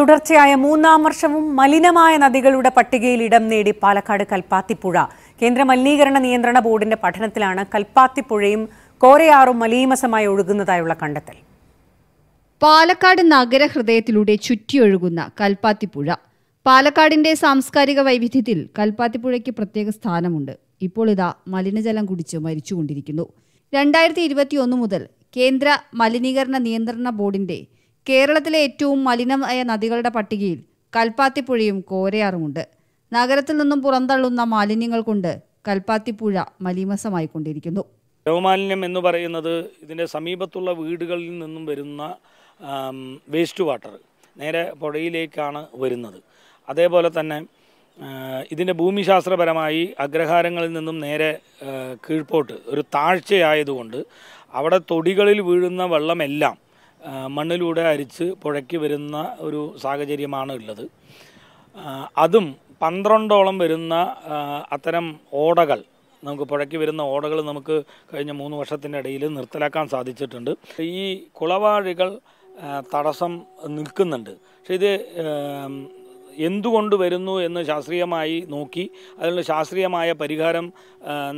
തുടർച്ചയായ മൂന്നാം വർഷവും മലിനമായ നദികളുടെ പട്ടികയിൽ ഇടം നേടി പാലക്കാട് കൽപ്പാത്തിപ്പുഴ കേന്ദ്ര മലിനീകരണ നിയന്ത്രണ ബോർഡിന്റെ പഠനത്തിലാണ് കൽപ്പാത്തിപ്പുഴയും കോരയാറും മലീമസമായി ഒഴുകുന്നതായുള്ള കണ്ടെത്തൽ പാലക്കാട് നഗരഹൃദയത്തിലൂടെ ചുറ്റിയൊഴുകുന്ന കൽപ്പാത്തിപ്പുഴ പാലക്കാടിന്റെ സാംസ്കാരിക വൈവിധ്യത്തിൽ കൽപ്പാത്തിപ്പുഴയ്ക്ക് പ്രത്യേക സ്ഥാനമുണ്ട് ഇപ്പോൾ ഇതാ മലിനജലം കുടിച്ച് മരിച്ചുകൊണ്ടിരിക്കുന്നു രണ്ടായിരത്തി ഇരുപത്തിയൊന്ന് മുതൽ കേന്ദ്ര മലിനീകരണ നിയന്ത്രണ ബോർഡിന്റെ കേരളത്തിലെ ഏറ്റവും മലിനമായ നദികളുടെ പട്ടികയിൽ കൽപ്പാത്തിപ്പുഴയും കോരയാറുമുണ്ട് നഗരത്തിൽ നിന്നും പുറന്തള്ളുന്ന മാലിന്യങ്ങൾ കൊണ്ട് കൽപ്പാത്തിപ്പുഴ മലീമസമായിക്കൊണ്ടിരിക്കുന്നു ജലമാലിന്യം എന്ന് പറയുന്നത് ഇതിൻ്റെ സമീപത്തുള്ള വീടുകളിൽ നിന്നും വരുന്ന വേസ്റ്റ് വാട്ടർ നേരെ പുഴയിലേക്കാണ് വരുന്നത് അതേപോലെ തന്നെ ഇതിൻ്റെ ഭൂമിശാസ്ത്രപരമായി അഗ്രഹാരങ്ങളിൽ നിന്നും നേരെ കീഴ്പോട്ട് ഒരു താഴ്ചയായതുകൊണ്ട് അവിടെ തൊടികളിൽ വീഴുന്ന വെള്ളമെല്ലാം മണ്ണിലൂടെ അരിച്ച് പുഴയ്ക്ക് വരുന്ന ഒരു സാഹചര്യമാണ് ഉള്ളത് അതും പന്ത്രണ്ടോളം വരുന്ന അത്തരം ഓടകൾ നമുക്ക് പുഴയ്ക്ക് വരുന്ന ഓടകൾ നമുക്ക് കഴിഞ്ഞ മൂന്ന് വർഷത്തിൻ്റെ ഇടയിൽ നിർത്തലാക്കാൻ സാധിച്ചിട്ടുണ്ട് ഈ കുളവാഴികൾ തടസ്സം നിൽക്കുന്നുണ്ട് പക്ഷെ ഇത് എന്തുകൊണ്ട് വരുന്നു എന്ന് ശാസ്ത്രീയമായി നോക്കി അതിനുള്ള ശാസ്ത്രീയമായ പരിഹാരം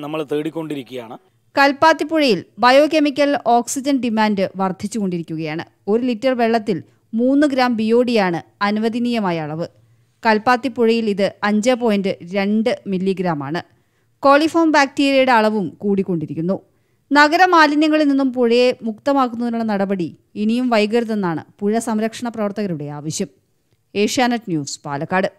നമ്മൾ തേടിക്കൊണ്ടിരിക്കുകയാണ് കൽപ്പാത്തിപ്പുഴയിൽ ബയോകെമിക്കൽ ഓക്സിജൻ ഡിമാൻഡ് വർദ്ധിച്ചുകൊണ്ടിരിക്കുകയാണ് ഒരു ലിറ്റർ വെള്ളത്തിൽ മൂന്ന് ഗ്രാം ബിയോഡിയാണ് അനുവദനീയമായ അളവ് കൽപ്പാത്തിപ്പുഴയിൽ ഇത് അഞ്ച് പോയിന്റ് രണ്ട് ആണ് കോളിഫോം ബാക്ടീരിയയുടെ അളവും കൂടിക്കൊണ്ടിരിക്കുന്നു നഗര മാലിന്യങ്ങളിൽ നിന്നും പുഴയെ മുക്തമാക്കുന്നതിനുള്ള നടപടി ഇനിയും വൈകരുതെന്നാണ് പുഴ സംരക്ഷണ പ്രവർത്തകരുടെ ആവശ്യം ഏഷ്യാനെറ്റ് ന്യൂസ് പാലക്കാട്